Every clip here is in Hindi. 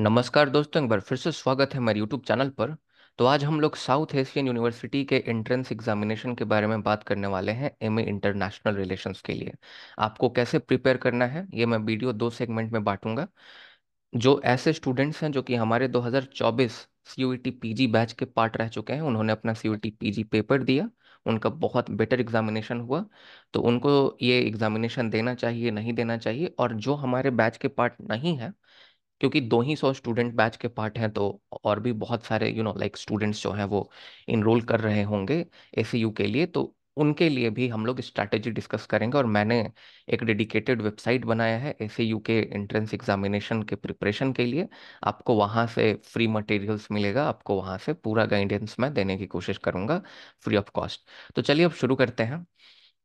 नमस्कार दोस्तों एक बार फिर से स्वागत है हमारे यूट्यूब चैनल पर तो आज हम लोग साउथ एशियन यूनिवर्सिटी के एंट्रेंस एग्जामिनेशन के बारे में बात करने वाले हैं एम इंटरनेशनल रिलेशंस के लिए आपको कैसे प्रिपेयर करना है ये मैं वीडियो दो सेगमेंट में बांटूंगा जो ऐसे स्टूडेंट्स हैं जो कि हमारे 2024 सीयूईटी पीजी बैच के पार्ट रह चुके हैं उन्होंने अपना सीयूईटी पीजी e पेपर दिया उनका बहुत बेटर एग्जामिनेशन हुआ तो उनको ये एग्जामिनेशन देना चाहिए नहीं देना चाहिए और जो हमारे बैच के पार्ट नहीं है क्योंकि दो ही सौ स्टूडेंट बैच के पार्ट हैं तो और भी बहुत सारे यू नो लाइक स्टूडेंट्स जो हैं वो इनरोल कर रहे होंगे ए के लिए तो उनके लिए भी हम लोग स्ट्रैटेजी डिस्कस करेंगे और मैंने एक डेडिकेटेड वेबसाइट बनाया है ए के एंट्रेंस एग्जामिनेशन के प्रिपरेशन के लिए आपको वहाँ से फ्री मटेरियल्स मिलेगा आपको वहाँ से पूरा गाइडेंस मैं देने की कोशिश करूँगा फ्री ऑफ कॉस्ट तो चलिए अब शुरू करते हैं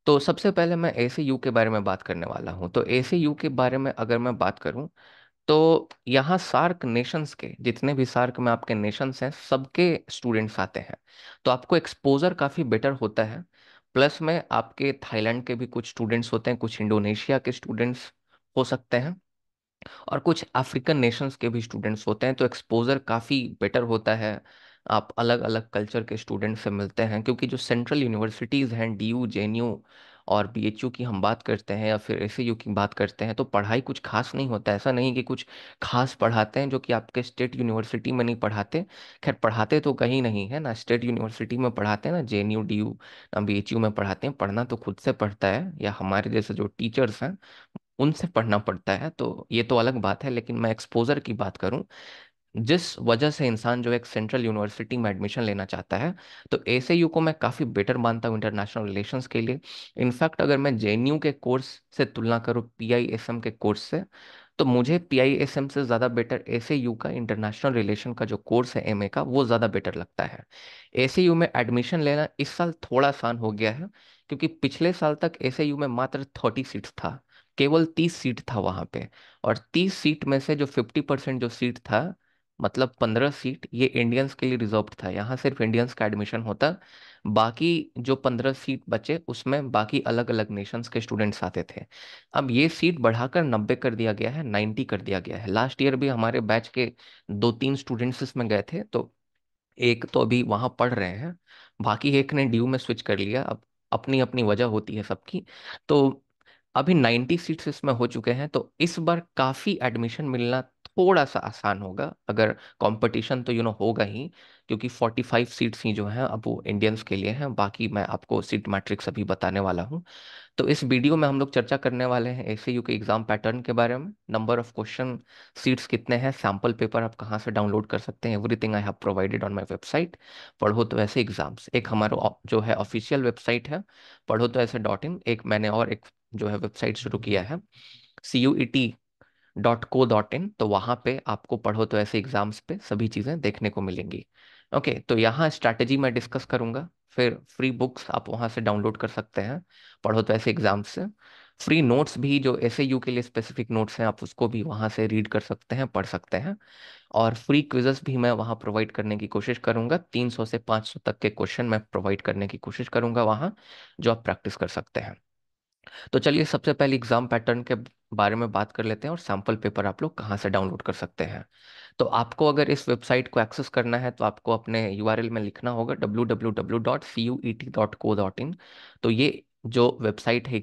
तो सबसे पहले मैं ए के बारे में बात करने वाला हूँ तो ए के बारे में अगर मैं बात करूँ तो यहाँ सार्क नेशंस के जितने भी सार्क में आपके नेशंस हैं सबके स्टूडेंट्स आते हैं तो आपको एक्सपोजर काफ़ी बेटर होता है प्लस में आपके थाईलैंड के भी कुछ स्टूडेंट्स होते हैं कुछ इंडोनेशिया के स्टूडेंट्स हो सकते हैं और कुछ अफ्रीकन नेशंस के भी स्टूडेंट्स होते हैं तो एक्सपोजर काफ़ी बेटर होता है आप अलग अलग कल्चर के स्टूडेंट्स से मिलते हैं क्योंकि जो सेंट्रल यूनिवर्सिटीज़ हैं D U J N U और यू की हम बात करते हैं या फिर यू की बात करते हैं तो पढ़ाई कुछ खास नहीं होता ऐसा नहीं कि कुछ खास पढ़ाते हैं जो कि आपके स्टेट यूनिवर्सिटी में नहीं पढ़ाते खैर पढ़ाते तो कहीं नहीं है ना स्टेट यूनिवर्सिटी में पढ़ाते हैं ना J N U D U ना बी में पढ़ाते हैं पढ़ना तो खुद से पढ़ता है या हमारे जैसे जो टीचर्स हैं उनसे पढ़ना पड़ता है तो ये तो अलग बात है लेकिन मैं एक्सपोजर की बात करूं जिस वजह से इंसान जो एक सेंट्रल यूनिवर्सिटी में एडमिशन लेना चाहता है तो ऐसे यू को मैं काफ़ी बेटर मानता हूँ इंटरनेशनल रिलेशन के लिए इनफैक्ट अगर मैं जे के कोर्स से तुलना करूँ पी के कोर्स से तो मुझे पी से ज़्यादा बेटर ऐसे यू का इंटरनेशनल रिलेशन का जो कोर्स है एम का वो ज़्यादा बेटर लगता है ऐसे यू में एडमिशन लेना इस साल थोड़ा आसान हो गया है क्योंकि पिछले साल तक ऐसे यू में मात्र थर्टी सीट्स था केवल तीस सीट था वहाँ पे और तीस सीट में से जो फिफ्टी परसेंट जो सीट था मतलब पंद्रह सीट ये इंडियंस के लिए रिजर्व था यहाँ सिर्फ इंडियंस का एडमिशन होता बाकी जो पंद्रह सीट बचे उसमें बाकी अलग अलग नेशंस के स्टूडेंट्स आते थे अब ये सीट बढ़ाकर नब्बे कर दिया गया है नाइन्टी कर दिया गया है लास्ट ईयर भी हमारे बैच के दो तीन स्टूडेंट्स इसमें गए थे तो एक तो अभी वहाँ पढ़ रहे हैं बाकी एक ने ड्यू में स्विच कर लिया अब अपनी अपनी वजह होती है सबकी तो अभी नाइन्टी सीट्स इसमें हो चुके हैं तो इस बार काफ़ी एडमिशन मिलना थोड़ा सा आसान होगा अगर कंपटीशन तो यू नो होगा ही क्योंकि 45 सीट्स ही जो हैं अब वो इंडियंस के लिए हैं बाकी मैं आपको सीट मैट्रिक्स अभी बताने वाला हूँ तो इस वीडियो में हम लोग चर्चा करने वाले हैं यू के एग्जाम पैटर्न के बारे में नंबर ऑफ क्वेश्चन सीट्स कितने हैं सैम्पल पेपर आप कहाँ से डाउनलोड कर सकते हैं everything I have provided on my website पढ़ो तो ऐसे एग्जाम्स एक हमारा जो है ऑफिशियल वेबसाइट है पढ़ो तो ऐसे डॉट इन एक मैंने और एक जो है वेबसाइट शुरू किया है C U E T dot co dot in तो वहां पे आपको पढ़ो तो ऐसे एग्जाम्स पे सभी चीज़ें देखने को मिलेंगी ओके okay, तो यहाँ स्ट्रेटेजी मैं डिस्कस करूंगा फिर फ्री बुक्स आप वहां से डाउनलोड कर सकते हैं पढ़ो तो ऐसे एग्जाम्स से फ्री नोट्स भी जो एस के लिए स्पेसिफिक नोट्स हैं आप उसको भी वहां से रीड कर सकते हैं पढ़ सकते हैं और फ्री क्विजेस भी मैं वहाँ प्रोवाइड करने की कोशिश करूंगा 300 से 500 तक के क्वेश्चन मैं प्रोवाइड करने की कोशिश करूंगा वहाँ जो आप प्रैक्टिस कर सकते हैं तो चलिए सबसे पहले एग्जाम पैटर्न के बारे में बात कर लेते हैं और सैम्पल पेपर आप लोग कहाँ से डाउनलोड कर सकते हैं तो आपको अगर इस वेबसाइट को एक्सेस करना है तो आपको अपने यू में लिखना होगा डब्ल्यू तो ये जो वेबसाइट है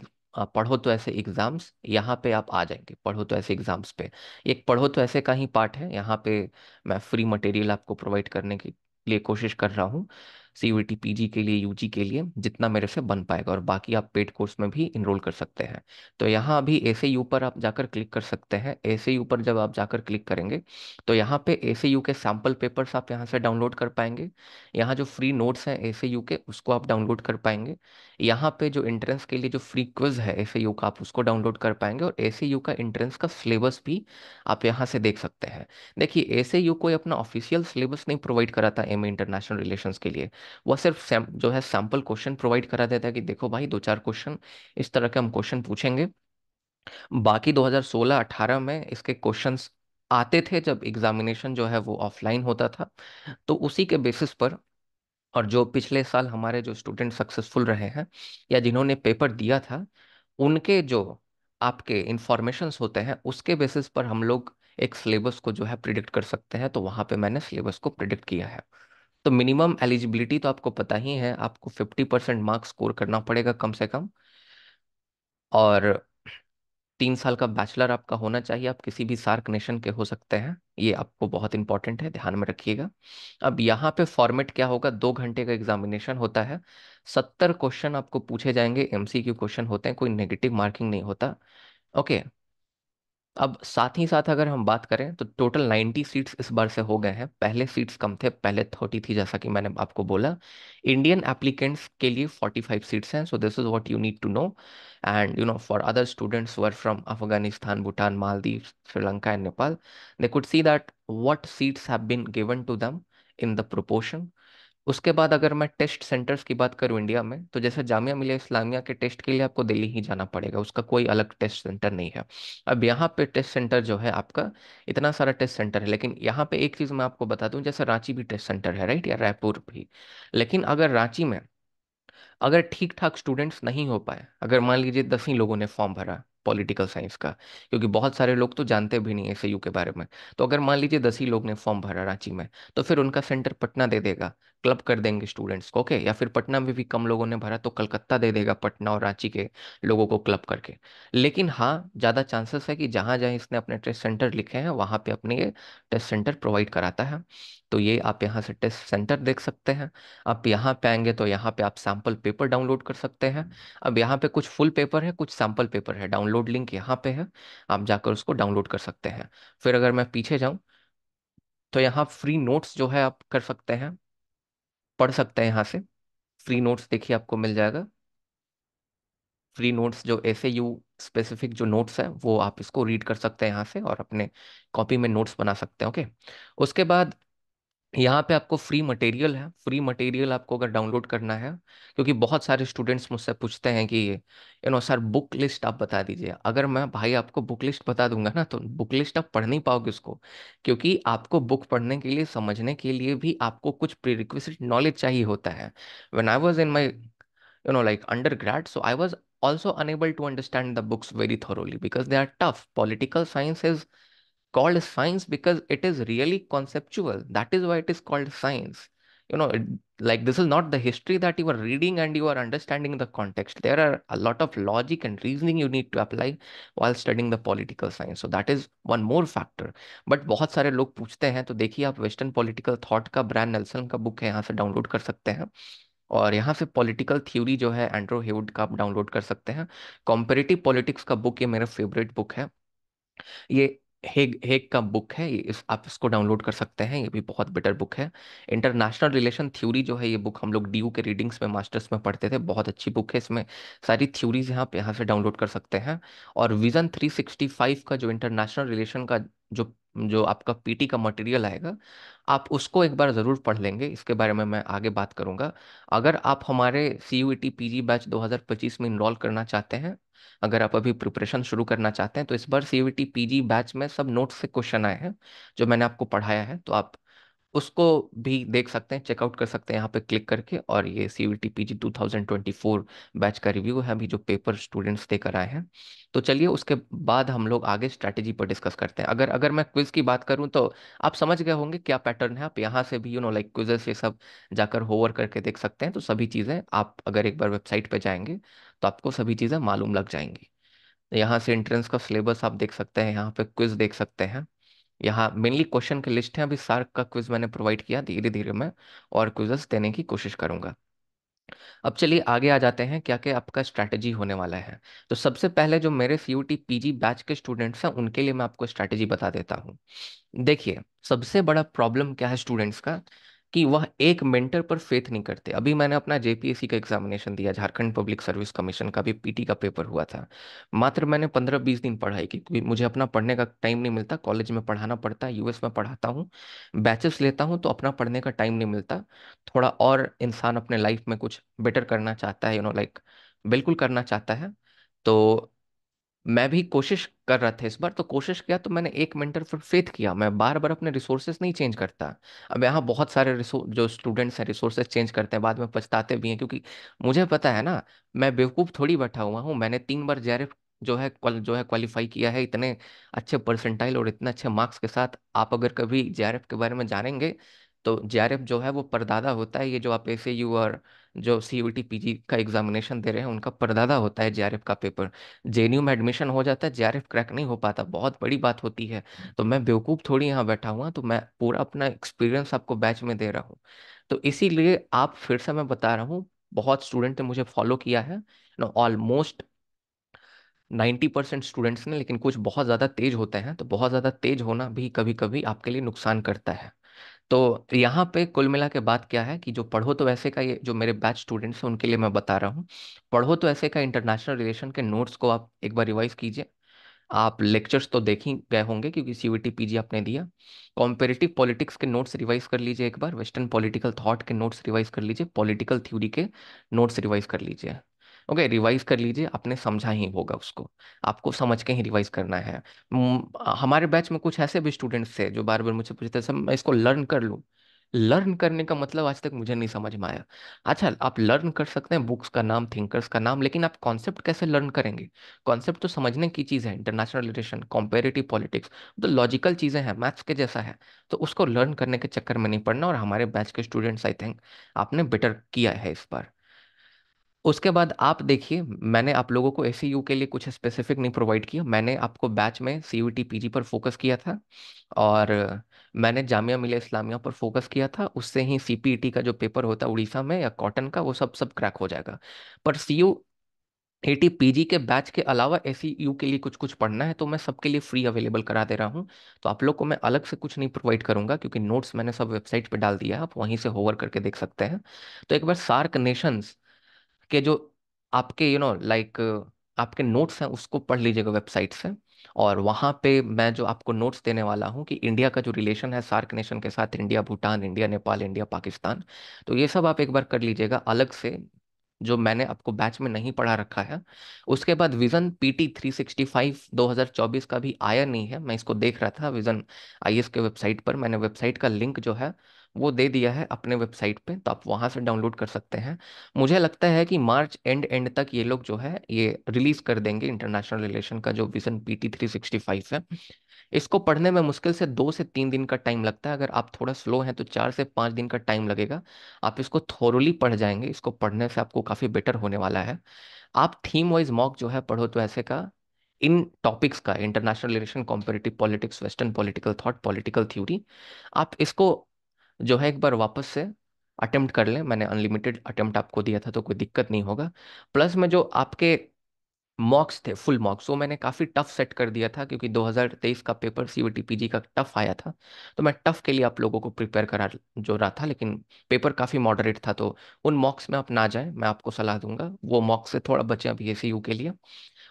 पढ़ो तो ऐसे एग्जाम्स यहाँ पे आप आ जाएंगे पढ़ो तो ऐसे एग्जाम्स पे एक पढ़ो तो ऐसे का ही पार्ट है यहाँ पे मैं फ्री मटेरियल आपको प्रोवाइड करने के लिए कोशिश कर रहा हूँ सीयूटी पीजी के लिए यूजी के लिए जितना मेरे से बन पाएगा और बाकी आप पेड कोर्स में भी इनरोल कर सकते हैं तो यहाँ अभी यू पर आप जाकर क्लिक कर सकते हैं एस पर जब आप जाकर क्लिक करेंगे तो यहाँ पे यू के सैम्पल पेपर्स आप यहाँ से डाउनलोड कर पाएंगे यहाँ जो फ्री नोट्स हैं यू के उसको आप डाउनलोड कर पाएंगे यहाँ पे जो एंट्रेंस के लिए जो फ्री क्विज है एस का आप उसको डाउनलोड कर पाएंगे और यू का एंट्रेंस का सिलेबस भी आप यहाँ से देख सकते हैं देखिए एस कोई अपना ऑफिशियल सिलेबस नहीं प्रोवाइड कराता एम इंटरनेशनल रिलेशन के लिए वह सिर्फ सैम, जो है सैम्पल क्वेश्चन प्रोवाइड करा देता है कि देखो भाई दो चार क्वेश्चन इस तरह के हम क्वेश्चन पूछेंगे बाकी 2016-18 में इसके क्वेश्चंस आते थे जब एग्जामिनेशन जो है वो ऑफलाइन होता था तो उसी के बेसिस पर और जो पिछले साल हमारे जो स्टूडेंट सक्सेसफुल रहे हैं या जिन्होंने पेपर दिया था उनके जो आपके इंफॉर्मेशंस होते हैं उसके बेसिस पर हम लोग एक सिलेबस को जो है प्रिडिक्ट कर सकते हैं तो वहाँ पे मैंने सिलेबस को प्रिडिक्ट किया है तो मिनिमम एलिजिबिलिटी तो आपको पता ही है आपको फिफ्टी परसेंट मार्क्स स्कोर करना पड़ेगा कम से कम और तीन साल का बैचलर आपका होना चाहिए आप किसी भी सार्क नेशन के हो सकते हैं ये आपको बहुत इंपॉर्टेंट है ध्यान में रखिएगा अब यहाँ पे फॉर्मेट क्या होगा दो घंटे का एग्जामिनेशन होता है सत्तर क्वेश्चन आपको पूछे जाएंगे एमसीक्यू क्वेश्चन होते हैं कोई नेगेटिव मार्किंग नहीं होता ओके अब साथ ही साथ अगर हम बात करें तो टोटल 90 सीट्स इस बार से हो गए हैं पहले सीट्स कम थे पहले थर्टी थी जैसा कि मैंने आपको बोला इंडियन एप्लीकेंट्स के लिए 45 सीट्स हैं so this is what you need to know and you know for other students were from Afghanistan Bhutan Maldives Sri Lanka and Nepal they could see that what seats have been given to them in the proportion उसके बाद अगर मैं टेस्ट सेंटर्स की बात करूँ इंडिया में तो जैसे जामिया मिलिया इस्लामिया के टेस्ट के लिए आपको दिल्ली ही जाना पड़ेगा उसका कोई अलग टेस्ट सेंटर नहीं है अब यहाँ पे टेस्ट सेंटर जो है आपका इतना सारा टेस्ट सेंटर है लेकिन यहाँ पे एक चीज़ मैं आपको बता दूँ जैसे रांची भी टेस्ट सेंटर है राइट या रायपुर भी लेकिन अगर रांची में अगर ठीक ठाक स्टूडेंट्स नहीं हो पाए अगर मान लीजिए दस ही लोगों ने फॉर्म भरा पॉलिटिकल साइंस का क्योंकि बहुत सारे लोग तो जानते भी नहीं है एस के बारे में तो अगर मान लीजिए दस ही लोग ने फॉर्म भरा रांची में तो फिर उनका सेंटर पटना दे देगा क्लब कर देंगे स्टूडेंट्स को ओके या फिर पटना में भी कम लोगों ने भरा तो कलकत्ता दे देगा पटना और रांची के लोगों को क्लब करके लेकिन हाँ ज़्यादा चांसेस है कि जहाँ जहाँ इसने अपने टेस्ट सेंटर लिखे हैं वहाँ पर अपने ये टेस्ट सेंटर प्रोवाइड कराता है तो ये आप यहाँ से टेस्ट सेंटर देख सकते हैं आप यहाँ पे आएंगे तो यहाँ पे आप सैम्पल पेपर डाउनलोड कर सकते हैं अब यहाँ पे कुछ फुल पेपर है कुछ सैम्पल पेपर है डाउनलोड डाउनलोड लिंक यहाँ पे है आप जाकर उसको डाउनलोड कर सकते हैं फिर अगर मैं पीछे जाऊँ तो यहाँ फ्री नोट्स जो है आप कर सकते हैं पढ़ सकते हैं यहाँ से फ्री नोट्स देखिए आपको मिल जाएगा फ्री नोट्स जो एस यू स्पेसिफिक जो नोट्स हैं वो आप इसको रीड कर सकते हैं यहाँ से और अपने कॉपी में नोट्स बना सकते हैं ओके उसके बाद यहाँ पे आपको फ्री मटेरियल है फ्री मटेरियल आपको अगर डाउनलोड करना है क्योंकि बहुत सारे स्टूडेंट्स मुझसे पूछते हैं कि you know sir book list आप बता दीजिए अगर मैं भाई आपको बुक लिस्ट बता दूंगा ना तो बुक लिस्ट आप पढ़ नहीं पाओगे उसको क्योंकि आपको बुक पढ़ने के लिए समझने के लिए भी आपको कुछ प्रीरिक्विजिट नॉलेज चाहिए होता है when I was in my you know like undergrad so I was also unable to understand the books very thoroughly because they are tough political science is called science because it is really conceptual. That is why it is called science. You know, it, like this is not the history that you are reading and you are understanding the context. There are a lot of logic and reasoning you need to apply while studying the political science. So that is one more factor. But बहुत सारे लोग पूछते हैं तो देखिए आप western political thought का ब्रैन nelson का book है यहाँ से download कर सकते हैं और यहाँ से पॉलिटिकल थ्योरी जो है एंड्रो हेवुड का आप डाउनलोड कर सकते हैं कॉम्पेरेटिव पॉलिटिक्स का बुक ये मेरा फेवरेट बुक है ये हेग हेग का बुक है इस आप इसको डाउनलोड कर सकते हैं ये भी बहुत बेटर बुक है इंटरनेशनल रिलेशन थ्योरी जो है ये बुक हम लोग डी के रीडिंग्स में मास्टर्स में पढ़ते थे बहुत अच्छी बुक है इसमें सारी थ्योरीज यहाँ पे यहाँ से डाउनलोड कर सकते हैं और विजन 365 का जो इंटरनेशनल रिलेशन का जो जो आपका पीटी का मटेरियल आएगा आप उसको एक बार ज़रूर पढ़ लेंगे इसके बारे में मैं आगे बात करूंगा अगर आप हमारे C U E T P G batch 2025 में इनरोल करना चाहते हैं अगर आप अभी प्रिपरेशन शुरू करना चाहते हैं तो इस बार सी पीजी e बैच में सब नोट्स से क्वेश्चन आए हैं जो मैंने आपको पढ़ाया है तो आप उसको भी देख सकते हैं चेकआउट कर सकते हैं यहाँ पे क्लिक करके और ये C V T P G two thousand twenty four batch का रिव्यू है अभी जो पेपर स्टूडेंट्स देकर आए हैं तो चलिए उसके बाद हम लोग आगे स्ट्रैटेजी पर डिस्कस करते हैं अगर अगर मैं क्विज़ की बात करूँ तो आप समझ गए होंगे क्या पैटर्न है आप यहाँ से भी यू नो लाइक क्विजेस ये सब जाकर होवर करके देख सकते हैं तो सभी चीज़ें आप अगर एक बार वेबसाइट पर जाएंगे तो आपको सभी चीज़ें मालूम लग जाएंगी यहाँ से एंट्रेंस का सिलेबस आप देख सकते हैं यहाँ पे क्विज देख सकते हैं यहाँ मेनली क्वेश्चन की लिस्ट है अभी सार्क का क्विज मैंने प्रोवाइड किया धीरे धीरे मैं और क्विजेस देने की कोशिश करूंगा अब चलिए आगे आ जाते हैं क्या क्या आपका स्ट्रैटेजी होने वाला है तो सबसे पहले जो मेरे सी यू बैच के स्टूडेंट्स हैं उनके लिए मैं आपको स्ट्रैटेजी बता देता हूँ देखिए सबसे बड़ा प्रॉब्लम क्या है स्टूडेंट्स का कि वह एक मेंटर पर फेथ नहीं करते अभी मैंने अपना जेपीएससी का एग्जामिनेशन दिया झारखंड पब्लिक सर्विस कमीशन का भी पीटी का पेपर हुआ था मात्र मैंने पंद्रह बीस दिन पढ़ाई की क्योंकि मुझे अपना पढ़ने का टाइम नहीं मिलता कॉलेज में पढ़ाना पड़ता है यूएस में पढ़ाता हूँ बैचेस लेता हूँ तो अपना पढ़ने का टाइम नहीं मिलता थोड़ा और इंसान अपने लाइफ में कुछ बेटर करना चाहता है यू नो लाइक बिल्कुल करना चाहता है तो मैं भी कोशिश कर रहा था इस बार तो कोशिश किया तो मैंने एक मिनटर फिर फेथ किया मैं बार बार अपने रिसोर्सेज नहीं चेंज करता अब यहाँ बहुत सारे जो स्टूडेंट्स हैं रिसोर्सेज चेंज करते हैं बाद में पछताते भी हैं क्योंकि मुझे पता है ना मैं बेवकूफ़ थोड़ी बैठा हुआ हूँ मैंने तीन बार जे जो है जो है क्वालिफाई किया है इतने अच्छे परसेंटाइल और इतने अच्छे मार्क्स के साथ आप अगर कभी जेआरएफ के बारे में जानेंगे तो जेआरएफ जो है वो परदादा होता है ये जो आप यू और जो C U T P G का एग्जामिनेशन दे रहे हैं उनका परदादा होता है जे का पेपर जे में एडमिशन हो जाता है जे क्रैक नहीं हो पाता बहुत बड़ी बात होती है तो मैं बेवकूफ़ थोड़ी यहाँ बैठा हुआ तो मैं पूरा अपना एक्सपीरियंस आपको बैच में दे रहा हूँ तो इसीलिए आप फिर से मैं बता रहा हूँ बहुत स्टूडेंट ने मुझे फॉलो किया है no almost ninety percent students ने लेकिन कुछ बहुत ज़्यादा तेज होते हैं तो बहुत ज़्यादा तेज होना भी कभी कभी आपके लिए नुकसान करता है तो यहाँ पे कुल मिला के बात क्या है कि जो पढ़ो तो ऐसे का ये जो मेरे बैच स्टूडेंट्स हैं उनके लिए मैं बता रहा हूँ पढ़ो तो ऐसे का इंटरनेशनल रिलेशन के नोट्स को आप एक बार रिवाइज कीजिए आप लेक्चर्स तो देख ही गए होंगे क्योंकि C V T P G आपने दिया कॉम्पेरेटिव पॉलिटिक्स के नोट्स रिवाइज कर लीजिए एक बार वेस्टर्न पॉलिटिकल थॉट के नोट्स रिवाइज कर लीजिए पॉलिटिकल थ्योरी के नोट्स रिवाइज कर लीजिए ओके रिवाइज कर लीजिए आपने समझा ही होगा उसको आपको समझ के ही रिवाइज करना है हमारे बैच में कुछ ऐसे भी स्टूडेंट्स थे जो बार बार मुझसे पूछते सर मैं इसको लर्न कर लूँ लर्न करने का मतलब आज तक मुझे नहीं समझ में आया अच्छा आप लर्न कर सकते हैं बुक्स का नाम थिंकर्स का नाम लेकिन आप कॉन्सेप्ट कैसे लर्न करेंगे कॉन्सेप्ट तो समझने की चीज़ है इंटरनेशनल रिलेशन कॉम्पेरेटिव पॉलिटिक्स तो लॉजिकल चीज़ें हैं मैथ्स के जैसा है तो उसको लर्न करने के चक्कर में नहीं पड़ना और हमारे बैच के स्टूडेंट्स आई थिंक आपने बेटर किया है इस बार उसके बाद आप देखिए मैंने आप लोगों को एस e के लिए कुछ स्पेसिफिक नहीं प्रोवाइड किया मैंने आपको बैच में सी यू पर फोकस किया था और मैंने जामिया मिले इस्लामिया पर फोकस किया था उससे ही सी e का जो पेपर होता है उड़ीसा में या कॉटन का वो सब सब क्रैक हो जाएगा पर सीयू एटी पीजी के बैच के अलावा एस यू e के लिए कुछ कुछ पढ़ना है तो मैं सबके लिए फ्री अवेलेबल करा दे रहा हूँ तो आप लोग को मैं अलग से कुछ नहीं प्रोवाइड करूंगा क्योंकि नोट्स मैंने सब वेबसाइट पर डाल दिया है आप वहीं से होवर करके देख सकते हैं तो एक बार सार्क नेशंस के जो आपके यू नो लाइक आपके नोट्स हैं उसको पढ़ लीजिएगा वेबसाइट से और वहाँ पे मैं जो आपको नोट्स देने वाला हूँ कि इंडिया का जो रिलेशन है सार्क नेशन के साथ India Bhutan India Nepal India Pakistan तो ये सब आप एक बार कर लीजिएगा अलग से जो मैंने आपको बैच में नहीं पढ़ा रखा है उसके बाद Vision P T three sixty five दो हज़ार चौबीस का भी आया नहीं है मैं इसको देख रहा था विजन एस के वेबसाइट पर मैंने वेबसाइट का लिंक जो है वो दे दिया है अपने वेबसाइट पे तो आप वहाँ से डाउनलोड कर सकते हैं मुझे लगता है कि मार्च एंड एंड तक ये लोग जो है ये रिलीज कर देंगे इंटरनेशनल रिलेशन का जो Vision P T three sixty five है इसको पढ़ने में मुश्किल से दो से तीन दिन का टाइम लगता है अगर आप थोड़ा स्लो हैं तो चार से पाँच दिन का टाइम लगेगा आप इसको थोरली पढ़ जाएंगे इसको पढ़ने से आपको काफ़ी बेटर होने वाला है आप थीम वाइज मॉक जो है पढ़ो तो ऐसे का इन टॉपिक्स का international relation comparative politics western political thought political theory आप इसको जो है एक बार वापस से अटेम्प्ट कर लें मैंने अनलिमिटेड अटेम्प्ट आपको दिया था तो कोई दिक्कत नहीं होगा प्लस में जो आपके मॉक्स थे फुल मॉक्स वो मैंने काफ़ी टफ सेट कर दिया था क्योंकि 2023 का पेपर सी जी का टफ आया था तो मैं टफ के लिए आप लोगों को प्रिपेयर करा जो रहा था लेकिन पेपर काफ़ी मॉडरेट था तो उन मॉक्स में आप ना जाएं मैं आपको सलाह दूंगा वो मॉक्स से थोड़ा बचें अभी ए के लिए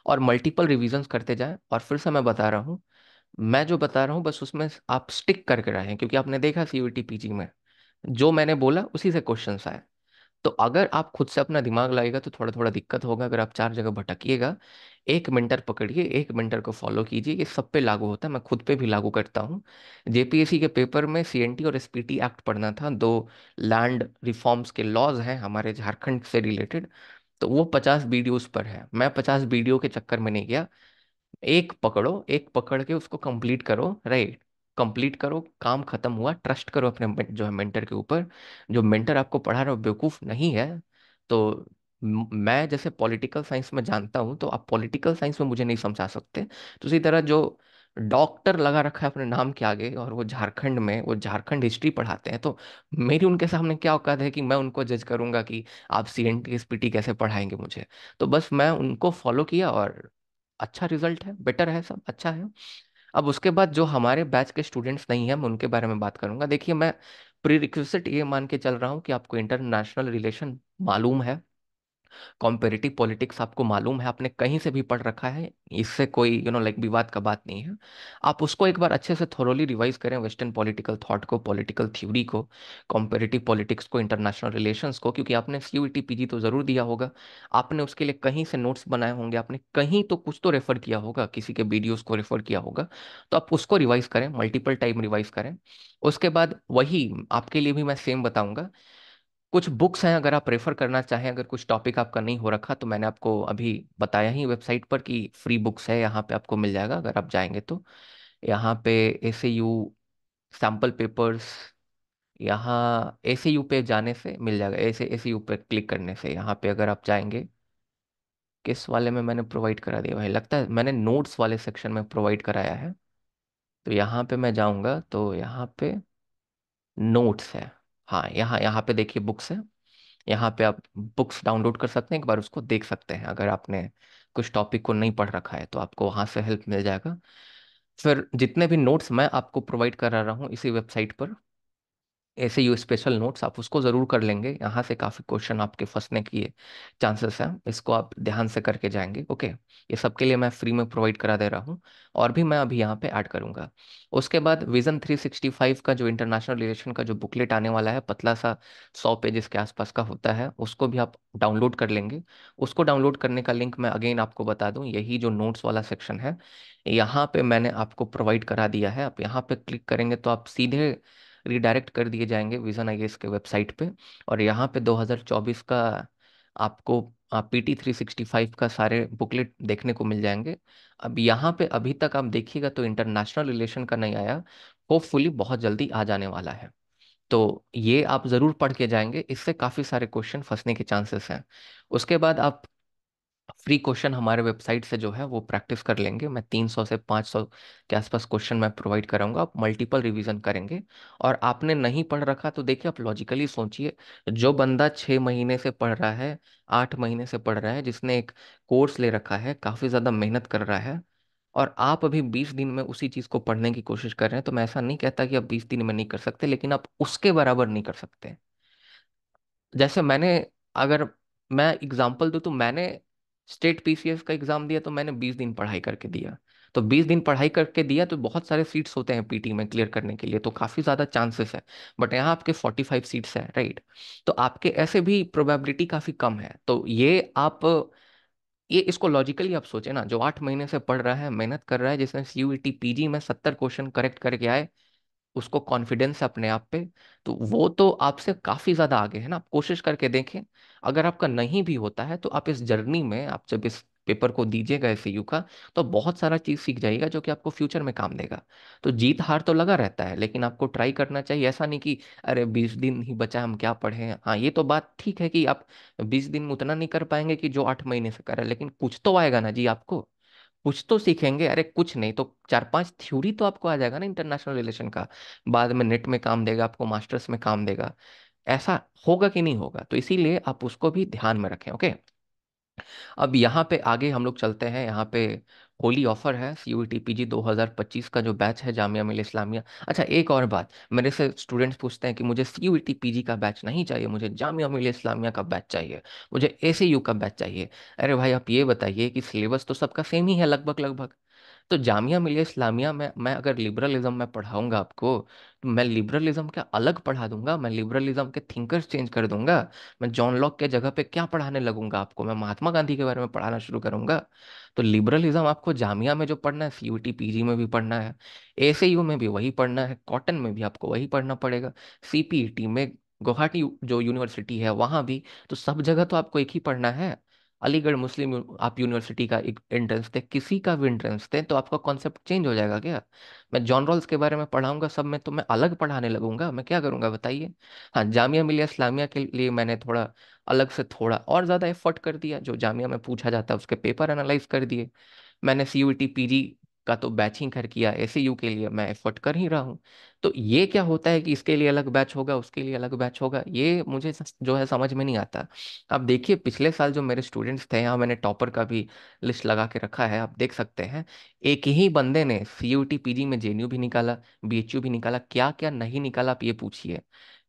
और मल्टीपल रिविजन्स करते जाए और फिर से मैं बता रहा हूँ मैं जो बता रहा हूँ बस उसमें आप स्टिक करके रहें क्योंकि आपने देखा सी यू पीजी में जो मैंने बोला उसी से क्वेश्चन आए तो अगर आप खुद से अपना दिमाग लाएगा तो थोड़ा थोड़ा दिक्कत होगा अगर आप चार जगह भटकिएगा एक मिनटर पकड़िए एक मिनटर को फॉलो कीजिए ये सब पे लागू होता है मैं खुद पे भी लागू करता हूँ जेपीएससी के पेपर में सीएनटी और एसपीटी एक्ट पढ़ना था दो लैंड रिफॉर्म्स के लॉज हैं हमारे झारखंड से रिलेटेड तो वो पचास वीडियोज पर है मैं पचास वीडियो के चक्कर में नहीं गया एक पकड़ो एक पकड़ के उसको कंप्लीट करो राइट कंप्लीट करो काम खत्म हुआ ट्रस्ट करो अपने जो है मेंटर के ऊपर जो मेंटर आपको पढ़ा रहा है बेवकूफ नहीं है तो मैं जैसे पॉलिटिकल साइंस में जानता हूँ तो आप पॉलिटिकल साइंस में मुझे नहीं समझा सकते तो उसी तरह जो डॉक्टर लगा रखा है अपने नाम के आगे और वो झारखंड में वो झारखंड हिस्ट्री पढ़ाते हैं तो मेरी उनके सामने क्या औकात है कि मैं उनको जज करूंगा कि आप C N T S P T कैसे पढ़ाएंगे मुझे तो बस मैं उनको फॉलो किया और अच्छा रिजल्ट है बेटर है सब अच्छा है अब उसके बाद जो हमारे बैच के स्टूडेंट्स नहीं हैं मैं उनके बारे में बात करूंगा देखिए मैं प्री रिक्विजिट ये मान के चल रहा हूँ कि आपको इंटरनेशनल रिलेशन मालूम है कॉम्पेरेटिव पॉलिटिक्स आपको मालूम है आपने कहीं से भी पढ़ रखा है इससे कोई यू नो लाइक विवाद का बात नहीं है आप उसको एक बार अच्छे से थोरोली रिवाइज करें वेस्टर्न पॉलिटिकल थॉट को पॉलिटिकल थ्योरी को कॉम्पेरेटिव पॉलिटिक्स को इंटरनेशनल रिलेशंस को क्योंकि आपने सी यू तो ज़रूर दिया होगा आपने उसके लिए कहीं से नोट्स बनाए होंगे आपने कहीं तो कुछ तो रेफर किया होगा किसी के वीडियोज़ को रेफर किया होगा तो आप उसको रिवाइज़ करें मल्टीपल टाइम रिवाइज़ करें उसके बाद वही आपके लिए भी मैं सेम बताऊँगा कुछ बुक्स हैं अगर आप रेफर करना चाहें अगर कुछ टॉपिक आपका नहीं हो रखा तो मैंने आपको अभी बताया ही वेबसाइट पर कि फ्री बुक्स है यहाँ पे आपको मिल जाएगा अगर आप जाएंगे तो यहाँ पे एस सैम्पल पेपर्स यहाँ एस पे जाने से मिल जाएगा एस यू पे क्लिक करने से यहाँ पे अगर आप जाएंगे किस वाले में मैंने प्रोवाइड करा दिया भाई लगता है मैंने नोट्स वाले सेक्शन में प्रोवाइड कराया है तो यहाँ पे मैं जाऊँगा तो यहाँ पे नोट्स है हाँ यहाँ यहाँ पे देखिए बुक्स है यहाँ पे आप बुक्स डाउनलोड कर सकते हैं एक बार उसको देख सकते हैं अगर आपने कुछ टॉपिक को नहीं पढ़ रखा है तो आपको वहाँ से हेल्प मिल जाएगा फिर जितने भी नोट्स मैं आपको प्रोवाइड करा रहा हूँ इसी वेबसाइट पर ऐसे यू स्पेशल नोट्स आप उसको ज़रूर कर लेंगे यहाँ से काफ़ी क्वेश्चन आपके फंसने की चांसेस हैं इसको आप ध्यान से करके जाएंगे ओके ये सबके लिए मैं फ्री में प्रोवाइड करा दे रहा हूँ और भी मैं अभी यहाँ पे ऐड करूँगा उसके बाद विजन 365 का जो इंटरनेशनल रिलेशन का जो बुकलेट आने वाला है पतला सा सौ पेजेस के आसपास का होता है उसको भी आप डाउनलोड कर लेंगे उसको डाउनलोड करने का लिंक मैं अगेन आपको बता दूँ यही जो नोट्स वाला सेक्शन है यहाँ पे मैंने आपको प्रोवाइड करा दिया है आप यहाँ पे क्लिक करेंगे तो आप सीधे रिडायरेक्ट कर दिए जाएंगे विजन आई के वेबसाइट पे और यहाँ पे 2024 का आपको आप P T three sixty five का सारे बुकलेट देखने को मिल जाएंगे अब यहाँ पे अभी तक आप देखिएगा तो इंटरनेशनल रिलेशन का नहीं आया होपफुली बहुत जल्दी आ जाने वाला है तो ये आप ज़रूर पढ़ के जाएंगे इससे काफ़ी सारे क्वेश्चन फंसने के चांसेस हैं उसके बाद आप फ्री क्वेश्चन हमारे वेबसाइट से जो है वो प्रैक्टिस कर लेंगे मैं 300 से 500 के आसपास क्वेश्चन मैं प्रोवाइड कराऊंगा आप मल्टीपल रिवीजन करेंगे और आपने नहीं पढ़ रखा तो देखिए आप लॉजिकली सोचिए जो बंदा छः महीने से पढ़ रहा है आठ महीने से पढ़ रहा है जिसने एक कोर्स ले रखा है काफ़ी ज़्यादा मेहनत कर रहा है और आप अभी बीस दिन में उसी चीज़ को पढ़ने की कोशिश कर रहे हैं तो मैं ऐसा नहीं कहता कि आप बीस दिन में नहीं कर सकते लेकिन आप उसके बराबर नहीं कर सकते जैसे मैंने अगर मैं एग्जाम्पल दूँ तो मैंने स्टेट पीसीएस का एग्जाम दिया तो मैंने बीस दिन पढ़ाई करके दिया तो बीस दिन पढ़ाई करके दिया तो बहुत सारे सीट्स होते हैं पीटी में क्लियर करने के लिए तो काफ़ी ज़्यादा चांसेस है बट यहाँ आपके फोर्टी फाइव सीट्स है राइट तो आपके ऐसे भी प्रोबेबिलिटी काफ़ी कम है तो ये आप ये इसको लॉजिकली आप सोचे ना जो आठ महीने से पढ़ रहा है मेहनत कर रहा है जिसने सी यू में सत्तर क्वेश्चन करेक्ट करके आए उसको कॉन्फिडेंस है अपने आप पे तो वो तो आपसे काफ़ी ज़्यादा आगे है ना आप कोशिश करके देखें अगर आपका नहीं भी होता है तो आप इस जर्नी में आप जब इस पेपर को दीजिएगा एस का तो बहुत सारा चीज़ सीख जाएगा जो कि आपको फ्यूचर में काम देगा तो जीत हार तो लगा रहता है लेकिन आपको ट्राई करना चाहिए ऐसा नहीं कि अरे बीस दिन ही बचा हम क्या पढ़े हाँ ये तो बात ठीक है कि आप बीस दिन उतना नहीं कर पाएंगे कि जो आठ महीने से करें लेकिन कुछ तो आएगा ना जी आपको कुछ तो सीखेंगे अरे कुछ नहीं तो चार पांच थ्योरी तो आपको आ जाएगा ना इंटरनेशनल रिलेशन का बाद में नेट में काम देगा आपको मास्टर्स में काम देगा ऐसा होगा कि नहीं होगा तो इसीलिए आप उसको भी ध्यान में रखें ओके अब यहाँ पे आगे हम लोग चलते हैं यहाँ पे होली ऑफर है C U T P G दो हज़ार पच्चीस का जो बैच है जामिया मिल इस्लामिया अच्छा एक और बात मेरे से स्टूडेंट्स पूछते हैं कि मुझे C U T P G का बैच नहीं चाहिए मुझे जामिया मिल इस्लामिया का बैच चाहिए मुझे ए सी यू का बैच चाहिए अरे भाई आप ये बताइए कि सिलेबस तो सबका सेम ही है लगभग लगभग तो जामिया मिलिया इस्लामिया में मैं अगर लिबरलिज्म में पढ़ाऊंगा आपको तो मैं लिबरलिज्म का अलग पढ़ा दूंगा मैं लिबरलिज्म के थिंकर्स चेंज कर दूंगा मैं जॉन लॉक के जगह पे क्या पढ़ाने लगूंगा आपको मैं महात्मा गांधी के बारे में पढ़ाना शुरू करूंगा तो लिबरलिज्म आपको जामिया में जो पढ़ना है पी जी में भी पढ़ना है यू में भी वही पढ़ना है कॉटन में भी आपको वही पढ़ना पड़ेगा टी e में गुवाहाटी जो यूनिवर्सिटी है वहाँ भी तो सब जगह तो आपको एक ही पढ़ना है अलीगढ़ मुस्लिम आप यूनिवर्सिटी का एक एंट्रेंस दें किसी का भी एंट्रेंस दें तो आपका कॉन्सेप्ट चेंज हो जाएगा क्या मैं जॉन रॉल्स के बारे में पढ़ाऊंगा सब में तो मैं अलग पढ़ाने लगूंगा मैं क्या करूंगा बताइए हाँ जामिया मिलिया इस्लामिया के लिए मैंने थोड़ा अलग से थोड़ा और ज़्यादा एफर्ट कर दिया जो जामिया में पूछा जाता है उसके पेपर एनालाइज कर दिए मैंने C U T P G का तो बैचिंग कर किया एसीयू के लिए मैं एफर्ट कर ही रहा हूँ तो ये क्या होता है कि इसके लिए अलग बैच होगा उसके लिए अलग बैच होगा ये मुझे जो है समझ में नहीं आता आप देखिए पिछले साल जो मेरे स्टूडेंट्स थे यहाँ मैंने टॉपर का भी लिस्ट लगा के रखा है आप देख सकते हैं एक ही बंदे ने C U T P G में जे एन यू भी निकाला बी एच यू भी निकाला क्या क्या नहीं निकाला आप ये पूछिए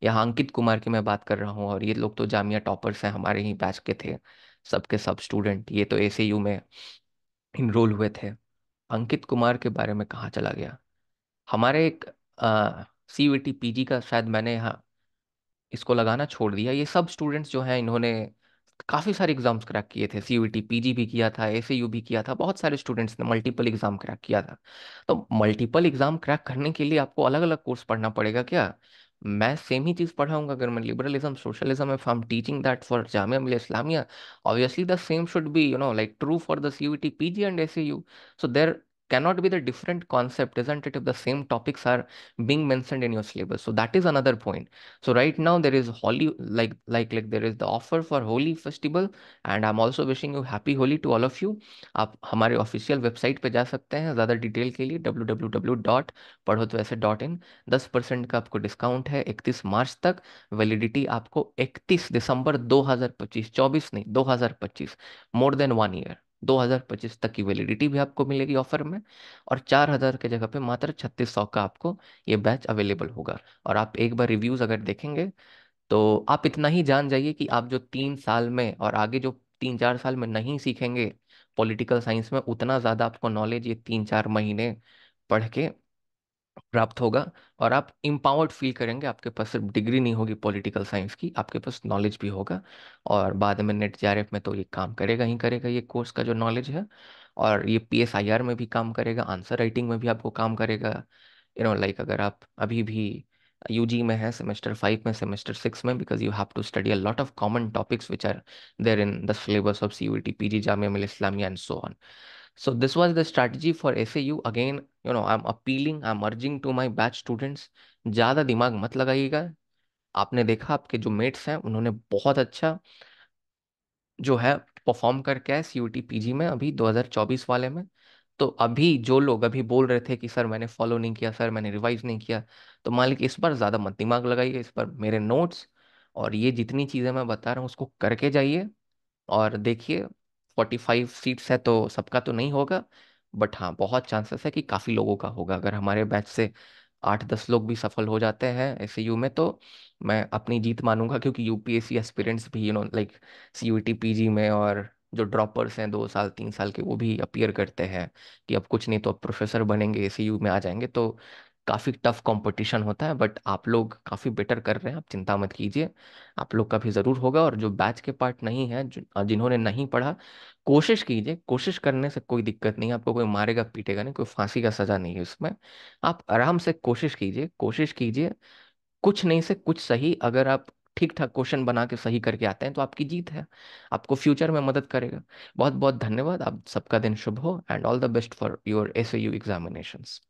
यहाँ अंकित कुमार की मैं बात कर रहा हूँ और ये लोग तो जामिया टॉपर्स हैं हमारे ही बैच के थे सबके सब स्टूडेंट ये तो ए सी यू में इनरोल हुए थे अंकित कुमार के बारे में कहाँ चला गया हमारे एक C V T P G का शायद मैंने यहाँ इसको लगाना छोड़ दिया ये सब स्टूडेंट्स जो हैं इन्होंने काफ़ी सारे एग्जाम्स क्रैक किए थे C V T P G भी किया था एस यू भी किया था बहुत सारे स्टूडेंट्स ने मल्टीपल एग्जाम क्रैक किया था तो मल्टीपल एग्जाम क्रैक करने के लिए आपको अलग अलग कोर्स पढ़ना पड़ेगा क्या मैं सेम ही चीज पढ़ाऊंगा अगर मैं liberalism socialism if I am teaching that for Jamia Millia Islamia obviously the same should be you know like true for the C U P G and S C so there cannot be the different concept, isn't it, if the same topics are being mentioned in your syllabus? So that is another point. So right now there is holy, like, like, like there is the offer for holy festival and I'm also wishing you happy holy to all of you. आप हमारे ऑफिशियल वेबसाइट पे जा सकते हैं ज़्यादा डिटेल के लिए डब्ल्यू डब्ल्यू डब्ल्यू डॉट पढ़ो तो ऐसे डॉट इन दस परसेंट का आपको डिस्काउंट है इकतीस मार्च तक वैलिडिटी आपको इकतीस दिसंबर 2025 तक की वैलिडिटी भी आपको मिलेगी ऑफर में और 4000 के जगह पे मात्र 3600 का आपको ये बैच अवेलेबल होगा और आप एक बार रिव्यूज़ अगर देखेंगे तो आप इतना ही जान जाइए कि आप जो तीन साल में और आगे जो तीन चार साल में नहीं सीखेंगे पॉलिटिकल साइंस में उतना ज़्यादा आपको नॉलेज ये तीन चार महीने पढ़ के प्राप्त होगा और आप इम्पावर्ड फील करेंगे आपके पास सिर्फ डिग्री नहीं होगी पॉलिटिकल साइंस की आपके पास नॉलेज भी होगा और बाद में नेट जे में तो ये काम करेगा ही करेगा ये कोर्स का जो नॉलेज है और ये पी में भी काम करेगा आंसर राइटिंग में भी आपको काम करेगा यू नो लाइक अगर आप अभी भी यू जी में है सेमेस्टर फाइव में सेमेस्टर सिक्स में because you have to study a lot of common topics which are there in the syllabus of C U T P G Jamia Millia Islamia and so on So this was the strategy for sau Again, you know, I'm appealing, I'm urging to my batch students, ज़्यादा दिमाग मत लगाइएगा आपने देखा आपके जो मेट्स हैं उन्होंने बहुत अच्छा जो है परफॉर्म करके है सी जी में अभी 2024 वाले में तो अभी जो लोग अभी बोल रहे थे कि सर मैंने फॉलो नहीं किया सर मैंने रिवाइज नहीं किया तो मालिक इस पर ज़्यादा मत दिमाग लगाइए इस पर मेरे नोट्स और ये जितनी चीज़ें मैं बता रहा हूँ उसको करके जाइए और देखिए फोर्टी फाइव सीट्स है तो सबका तो नहीं होगा बट हाँ बहुत चांसेस है कि काफ़ी लोगों का होगा अगर हमारे बैच से आठ दस लोग भी सफल हो जाते हैं एस यू में तो मैं अपनी जीत मानूंगा क्योंकि यूपीएससी एक्सपीरियंस भी you know like P G में और जो ड्रॉपर्स हैं दो साल तीन साल के वो भी अपियर करते हैं कि अब कुछ नहीं तो अब प्रोफेसर बनेंगे एस में आ जाएंगे तो काफ़ी टफ कंपटीशन होता है बट आप लोग काफ़ी बेटर कर रहे हैं आप चिंता मत कीजिए आप लोग का भी ज़रूर होगा और जो बैच के पार्ट नहीं है जिन्होंने नहीं पढ़ा कोशिश कीजिए कोशिश करने से कोई दिक्कत नहीं है आपको कोई मारेगा पीटेगा नहीं कोई फांसी का सज़ा नहीं है उसमें आप आराम से कोशिश कीजिए कोशिश कीजिए कुछ नहीं से कुछ सही अगर आप ठीक ठाक क्वेश्चन बना के सही करके आते हैं तो आपकी जीत है आपको फ्यूचर में मदद करेगा बहुत बहुत धन्यवाद आप सबका दिन शुभ हो and all the best for your एस एग्जामिनेशंस